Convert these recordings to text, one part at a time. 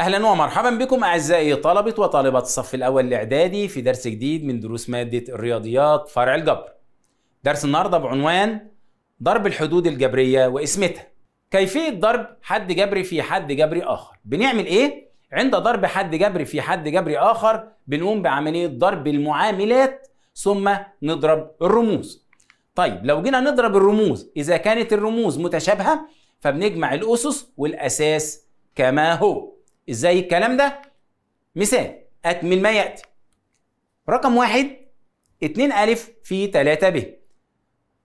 اهلا ومرحبا بكم اعزائي طلبه وطالبات الصف الاول الاعدادي في درس جديد من دروس ماده الرياضيات فرع الجبر. درس النهارده بعنوان ضرب الحدود الجبريه واسمتها. كيفيه ضرب حد جبري في حد جبري اخر. بنعمل ايه؟ عند ضرب حد جبري في حد جبري اخر بنقوم بعمليه ضرب المعاملات ثم نضرب الرموز. طيب لو جينا نضرب الرموز اذا كانت الرموز متشابهه فبنجمع الاسس والاساس كما هو. ازاي الكلام ده مثال اكمل ما ياتي رقم واحد 2 الف في 3 ب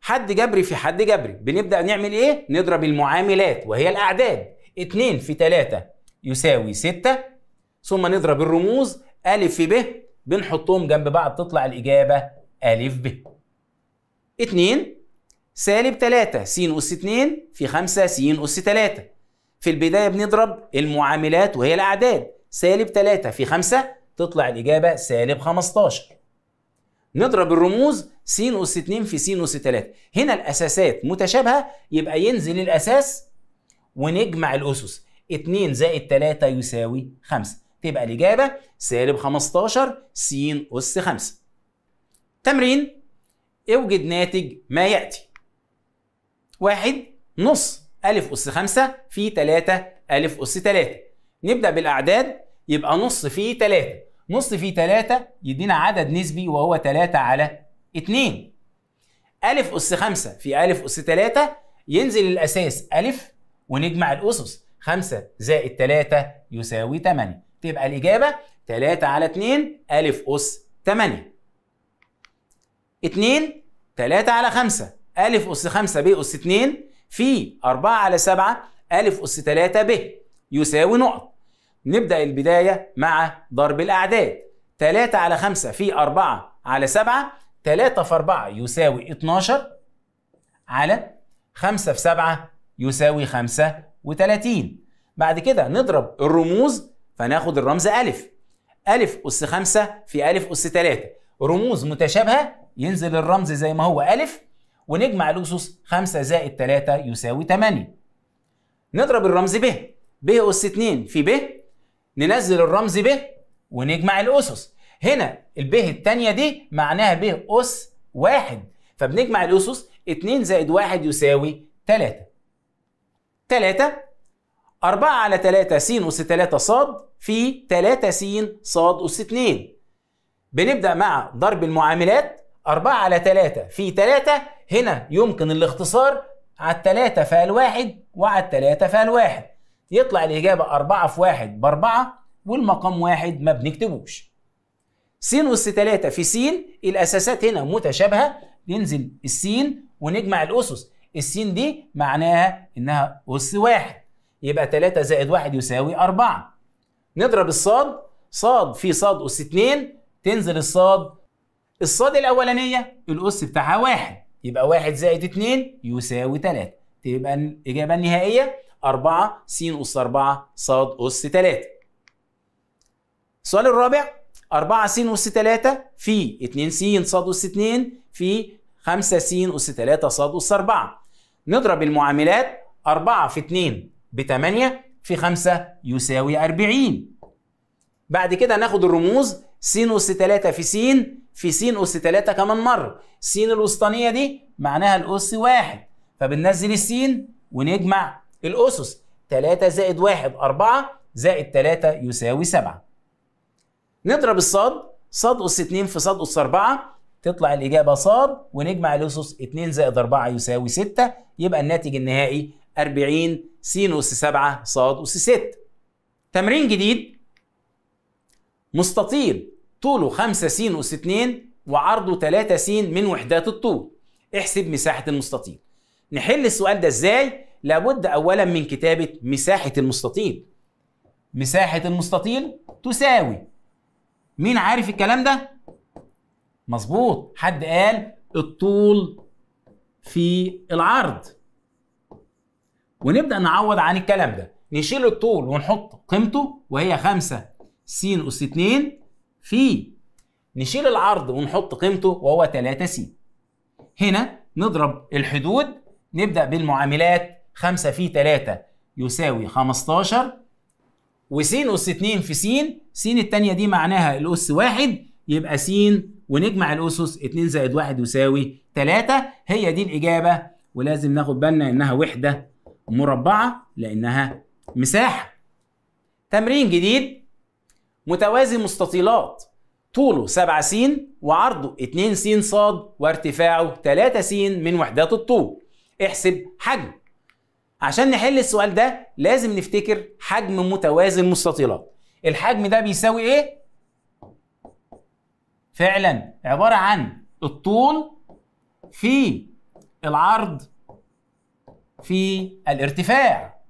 حد جبري في حد جبري بنبدا نعمل ايه نضرب المعاملات وهي الاعداد 2 في 3 يساوي 6 ثم نضرب الرموز ا في ب بنحطهم جنب بعض تطلع الاجابه ا ب 2 سالب 3 س اس 2 في 5 س اس 3 في البداية بنضرب المعاملات وهي الأعداد سالب 3 في 5 تطلع الإجابة سالب 15 نضرب الرموز س أس 2 في س أس 3 هنا الأساسات متشابهة يبقى ينزل الأساس ونجمع الأسس 2 زائد 3 يساوي 5 تبقى الإجابة سالب 15 س أس 5 تمرين اوجد ناتج ما يأتي واحد نص أ أس 5 في 3 ألف أس 3 نبدأ بالأعداد يبقى نص في 3 نص في 3 يدينا عدد نسبي وهو 3 على 2 أ أس 5 في أ أس 3 ينزل الأساس أ ونجمع الأسس 5 زائد 3 يساوي 8 تبقى الإجابة 3 على 2 أ أس 8 2 3 على 5 أ أس 5 ب أس 2 في 4 على 7 أ أس 3 ب يساوي نقط نبدأ البداية مع ضرب الأعداد 3 على 5 في 4 على 7 3 في 4 يساوي 12 على 5 في 7 يساوي 35 بعد كده نضرب الرموز فناخد الرمز أ. أ أس 5 في أ أس 3 رموز متشابهة ينزل الرمز زي ما هو أ ونجمع الأسس 5 زائد 3 يساوي 8 نضرب الرمز ب ب أس 2 في ب ننزل الرمز ب ونجمع الأسس هنا الب الثانيه دي معناها ب أس 1 فبنجمع الأسس 2 زائد 1 يساوي 3 3 4 على 3 س أس 3 ص في 3 س ص أس 2 بنبدأ مع ضرب المعاملات 4 على 3 في 3 هنا يمكن الاختصار على الثلاثة فال 1 وعلى الثلاثة فال 1 يطلع الإجابة أربعة في واحد بأربعة والمقام واحد ما بنكتبوش س أس تلاتة في س الأساسات هنا متشابهة ننزل السين ونجمع الأسس السين دي معناها إنها أس واحد يبقى 3 زائد واحد يساوي أربعة نضرب الصاد صاد في صاد أس اتنين تنزل الصاد الصاد الاولانيه الاس بتاعها واحد يبقى واحد زائد اتنين يساوي تلاته تبقى الاجابه النهائيه 4 س اس 4 ص اس 3 السؤال الرابع 4 س اس 3 في 2 س ص اس 2 في 5 س اس 3 ص اس 4 نضرب المعاملات 4 في 2 ب 8 في 5 يساوي 40 بعد كده ناخد الرموز س أس 3 في س في س أس 3 كمان مرة س الوسطانية دي معناها الأس واحد فبننزل السين ونجمع الأسس 3 زائد 1 4 زائد 3 يساوي 7 نضرب الصاد صاد أس 2 في صاد أس 4 تطلع الإجابة صاد ونجمع الأسس 2 زائد 4 يساوي 6 يبقى الناتج النهائي 40 س أس 7 صاد أس 6 تمرين جديد مستطيل طوله 5 س أس 2 وعرضه 3 س من وحدات الطول احسب مساحة المستطيل نحل السؤال ده ازاي؟ لابد أولا من كتابة مساحة المستطيل مساحة المستطيل تساوي مين عارف الكلام ده؟ مظبوط حد قال الطول في العرض ونبدأ نعوض عن الكلام ده نشيل الطول ونحط قيمته وهي 5 س أس 2 في نشيل العرض ونحط قيمته وهو 3 س هنا نضرب الحدود نبدأ بالمعاملات 5 في 3 يساوي 15 وس أس 2 في س س الثانية دي معناها الأس واحد يبقى س ونجمع الأسس 2 زائد 1 يساوي 3 هي دي الإجابة ولازم ناخد بالنا إنها وحدة مربعة لأنها مساحة تمرين جديد متوازي مستطيلات طوله 7 س وعرضه 2 س ص وارتفاعه 3 س من وحدات الطول احسب حجم عشان نحل السؤال ده لازم نفتكر حجم متوازي المستطيلات الحجم ده بيساوي ايه فعلا عبارة عن الطول في العرض في الارتفاع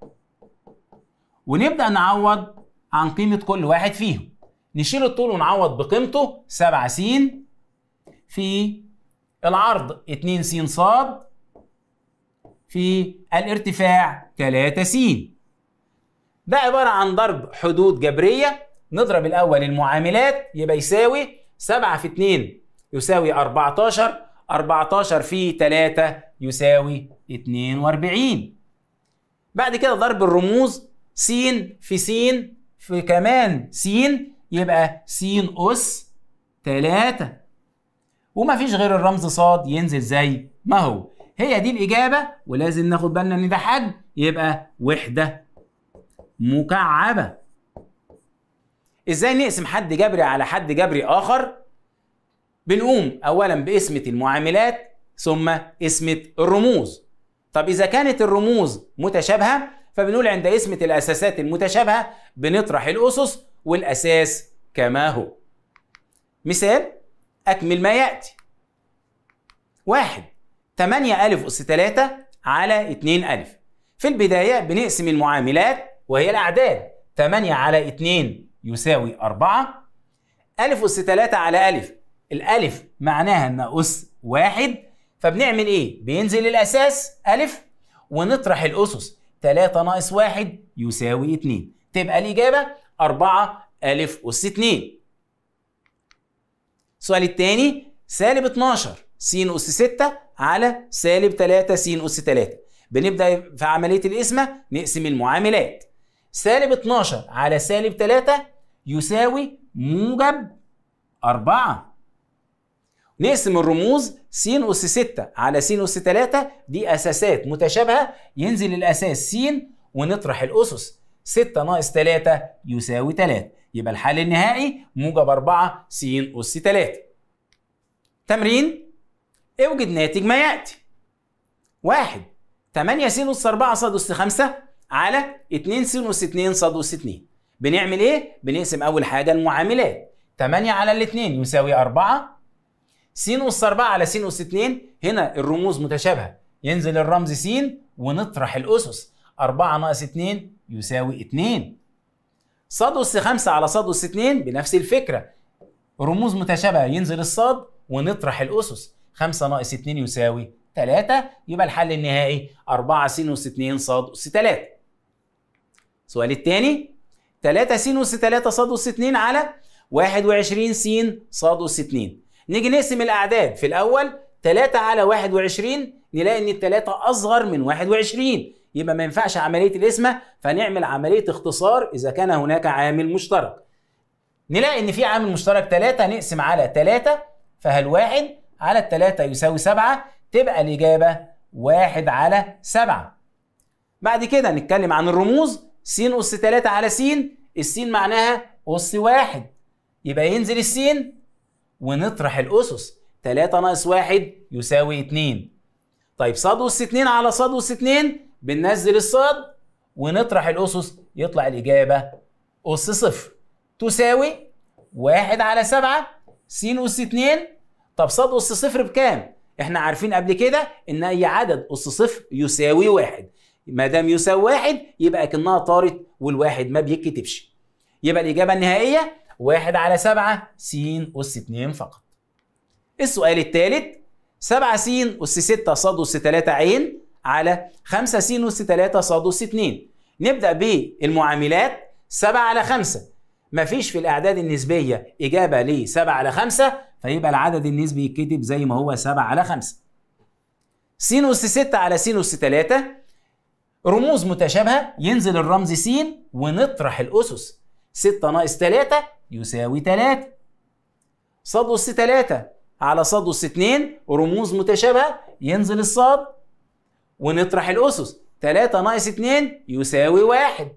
ونبدأ نعوض عن قيمة كل واحد فيهم نشيل الطول ونعوض بقيمته 7 س في العرض 2 س ص في الارتفاع 3 س ده عبارة عن ضرب حدود جبرية نضرب الأول المعاملات يبقى يساوي 7 في 2 يساوي 14 14 في 3 يساوي 42 بعد كده ضرب الرموز س في س في كمان س يبقى س أس 3 ومفيش غير الرمز صاد ينزل زي ما هو هي دي الإجابة ولازم ناخد بالنا إن ده حجم يبقى وحدة مكعبة إزاي نقسم حد جبري على حد جبري آخر؟ بنقوم أولا بقسمة المعاملات ثم قسمة الرموز طب إذا كانت الرموز متشابهة فبنقول عند قسمة الأساسات المتشابهة بنطرح الأسس والأساس كما هو مثال أكمل ما يأتي واحد 8 ألف أس 3 على 2 ألف في البداية بنقسم المعاملات وهي الأعداد 8 على 2 يساوي 4 ألف أس 3 على ألف الألف معناها أن أس واحد فبنعمل إيه؟ بينزل الأساس ألف ونطرح الأسس 3 ناقص 1 يساوي 2 تبقى الإجابة 4 أ أس 2 السؤال الثاني سالب 12 س أس 6 على سالب 3 س أس 3 بنبدأ في عملية القسمة نقسم المعاملات سالب 12 على سالب 3 يساوي موجب 4 نقسم الرموز س أس 6 على س أس 3 دي أساسات متشابهة ينزل الأساس س ونطرح الأسس 6 ناقص 3 يساوي 3 يبقى الحل النهائي موجب 4 س أس 3 تمرين اوجد ناتج ما يأتي واحد 8 س أس 4 ص أس 5 على 2 س أس 2 ص أس 2 بنعمل ايه؟ بنقسم أول حاجة المعاملات 8 على الاثنين يساوي 4 س أس 4 على س أس 2 هنا الرموز متشابهة ينزل الرمز س ونطرح الأسس 4 ناقص 2 يساوي 2 صاد أس 5 على صاد أس 2 بنفس الفكرة رموز متشابهة ينزل الصاد ونطرح الأسس 5 ناقص 2 يساوي 3 يبقى الحل النهائي 4 س أس 2 صاد أس 3 السؤال الثاني 3 س أس 3 صاد أس 2 على 21 س صاد أس 2 نيجي نقسم الأعداد في الأول 3 على 21 نلاقي ان الثلاثه اصغر من 21 يبقى ما ينفعش عمليه القسمه فنعمل عمليه اختصار اذا كان هناك عامل مشترك نلاقي ان في عامل مشترك 3 نقسم على 3 فهل 1 على 3 يساوي 7 تبقى الاجابه 1 على 7 بعد كده نتكلم عن الرموز س اس 3 على س السين معناها اس 1 يبقى ينزل السين ونطرح الاسس 3 ناقص 1 يساوي 2 طيب صاد أس 2 على صاد أس 2 بننزل الصاد ونطرح الأسس يطلع الإجابة أس صفر تساوي 1 على 7 س أس 2 طب صاد أس صفر بكام؟ احنا عارفين قبل كده ان اي عدد اس صفر يساوي 1 ما دام يساوي 1 يبقى اكنها طارت والواحد ما بيتكتبش يبقى الاجابه النهائيه 1 على 7 س اس 2 فقط السؤال الثالث 7 س أس 6 ص أس 3 ع على 5 س أس 3 ص أس 2 نبدأ بالمعاملات 7 على 5 مفيش في الأعداد النسبية إجابة ل 7 على 5 فيبقى العدد النسبي يتكتب زي ما هو 7 على 5 س أس 6 على س أس 3 رموز متشابهة ينزل الرمز س ونطرح الأسس 6 ناقص 3 يساوي 3 ص أس 3 على صاد أس 2 رموز متشابهة ينزل الصاد ونطرح الأسس 3 ناقص 2 يساوي 1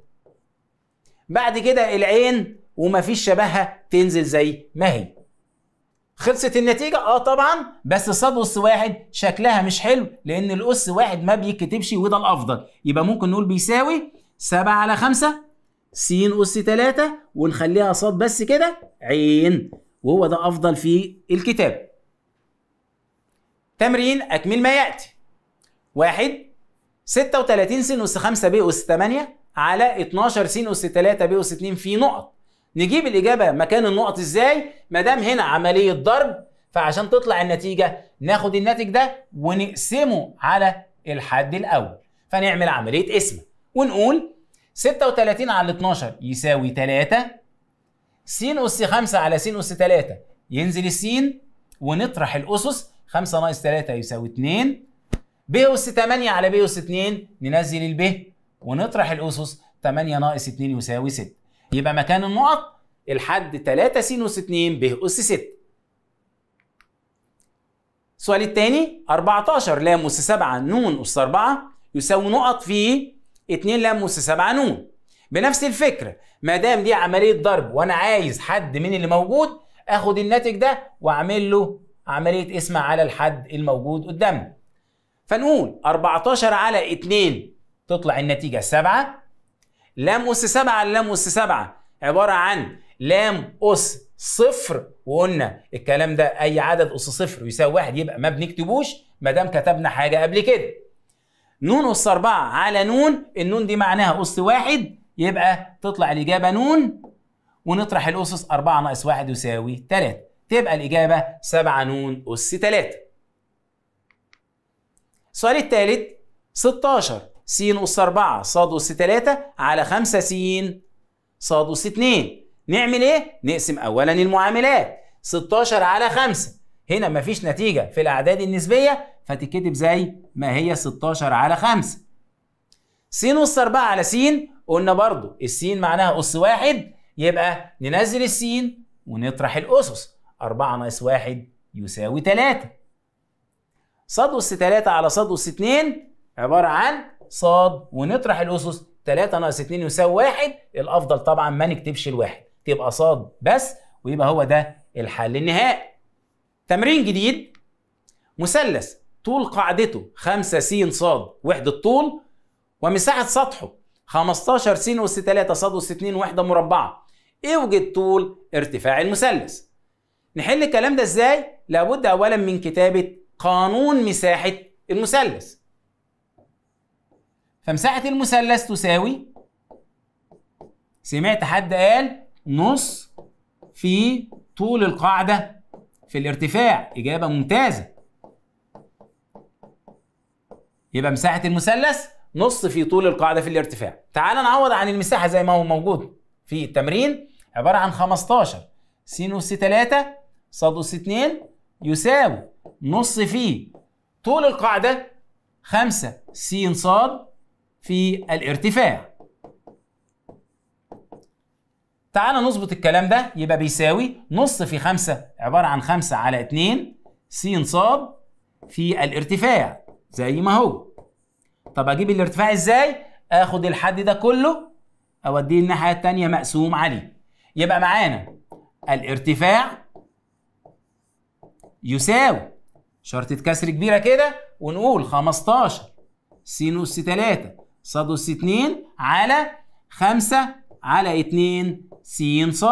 بعد كده العين ومفيش شبهها تنزل زي ما هي خلصت النتيجة؟ اه طبعا بس صاد أس 1 شكلها مش حلو لأن الأس واحد ما بيتكتبش وده الأفضل يبقى ممكن نقول بيساوي 7 على 5 س أس 3 ونخليها صاد بس كده عين وهو ده أفضل في الكتاب تمرين أكمل ما يأتي واحد 36 س أس 5 ب أس 8 على 12 س أس 3 ب أس 2 في نقط نجيب الإجابة مكان النقط إزاي؟ ما دام هنا عملية ضرب فعشان تطلع النتيجة ناخد الناتج ده ونقسمه على الحد الأول فنعمل عملية قسمة ونقول 36 على 12 يساوي 3 س أس 5 على س أس 3 ينزل السين ونطرح الأسس 5 ناقص 3 يساوي 2 ب أس 8 على ب أس 2 ننزل ال ب ونطرح الأسس 8 ناقص 2 يساوي 6 يبقى مكان النقط الحد 3 س أس 2 ب أس 6 السؤال الثاني 14 لام أس 7 ن أس 4 يساوي نقط في 2 لام أس 7 ن بنفس الفكرة ما دام دي عملية ضرب وأنا عايز حد من اللي موجود آخد الناتج ده وأعمل له عمليه اسم على الحد الموجود قدامنا فنقول 14 على 2 تطلع النتيجه 7 لام اس 7 لام اس 7 عباره عن لام اس صفر وقلنا الكلام ده اي عدد اس صفر يساوي واحد يبقى ما بنكتبوش ما دام كتبنا حاجه قبل كده نون اس 4 على نون النون دي معناها اس واحد يبقى تطلع الاجابه نون ونطرح الاسس 4 ناقص 1 يساوي 3 تبقى الإجابة 7 نون أس 3 السؤال الثالث 16 س أس 4 ص أس 3 على 5 س ص أس 2 نعمل إيه؟ نقسم أولا المعاملات 16 على 5 هنا مفيش نتيجة في الأعداد النسبية فتتكتب زي ما هي 16 على 5 س أس 4 على س قلنا برضو السين معناها أس واحد يبقى ننزل السين ونطرح الأسس 4 ناقص 1 يساوي 3 ص أس 3 على ص أس 2 عبارة عن ص ونطرح الأسس 3 ناقص 2 يساوي 1 الأفضل طبعا ما نكتبش الواحد تبقى ص بس ويبقى هو ده الحل النهائي تمرين جديد مثلث طول قاعدته 5 س ص وحدة طول ومساحة سطحه 15 س أس 3 ص أس 2 وحدة مربعة اوجد طول ارتفاع المثلث نحل الكلام ده ازاي؟ لابد اولا من كتابه قانون مساحه المثلث. فمساحه المثلث تساوي سمعت حد قال نص في طول القاعده في الارتفاع، اجابه ممتازه. يبقى مساحه المثلث نص في طول القاعده في الارتفاع. تعال نعوض عن المساحه زي ما هو موجود في التمرين عباره عن 15 سينوس 3 ص أس 2 يساوي نص في طول القاعدة 5 س ص في الارتفاع تعالى نظبط الكلام ده يبقى بيساوي نص في 5 عبارة عن 5 على 2 س ص في الارتفاع زي ما هو طب اجيب الارتفاع ازاي اخد الحد ده كله اوديه الناحية التانية مقسوم عليه يبقى معانا الارتفاع يساوي شرطة كسر كبيرة كده ونقول 15 سينوس 3 أس 2 على 5 على 2 س ص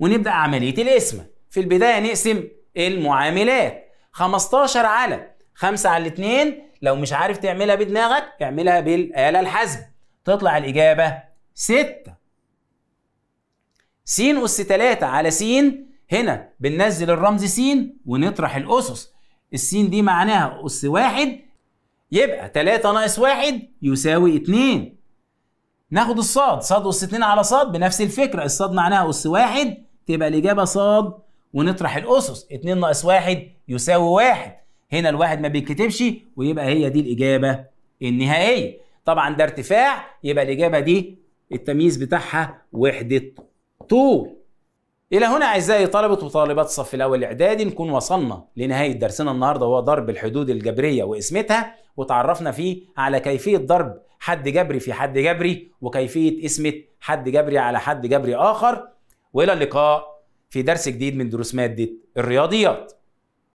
ونبدأ عملية القسمة في البداية نقسم المعاملات 15 على 5 على 2 لو مش عارف تعملها بدماغك اعملها بالآلة الحاسبة تطلع الإجابة 6 س أس 3 على س هنا بننزل الرمز س ونطرح الاسس السين دي معناها اس واحد يبقى 3 ناقص واحد يساوي 2 ناخد الصاد صاد اس 2 على صاد بنفس الفكره الصاد معناها اس واحد تبقى الاجابه صاد ونطرح الاسس 2 ناقص واحد يساوي واحد هنا الواحد ما بيتكتبش ويبقى هي دي الاجابه النهائيه طبعا ده ارتفاع يبقى الاجابه دي التمييز بتاعها وحده طول إلى هنا أعزائي طلبة وطالبات الصف الأول الإعدادي نكون وصلنا لنهاية درسنا النهاردة وهو ضرب الحدود الجبرية واسمتها وتعرفنا فيه على كيفية ضرب حد جبري في حد جبري وكيفية اسمة حد جبري على حد جبري آخر وإلى اللقاء في درس جديد من دروس مادة الرياضيات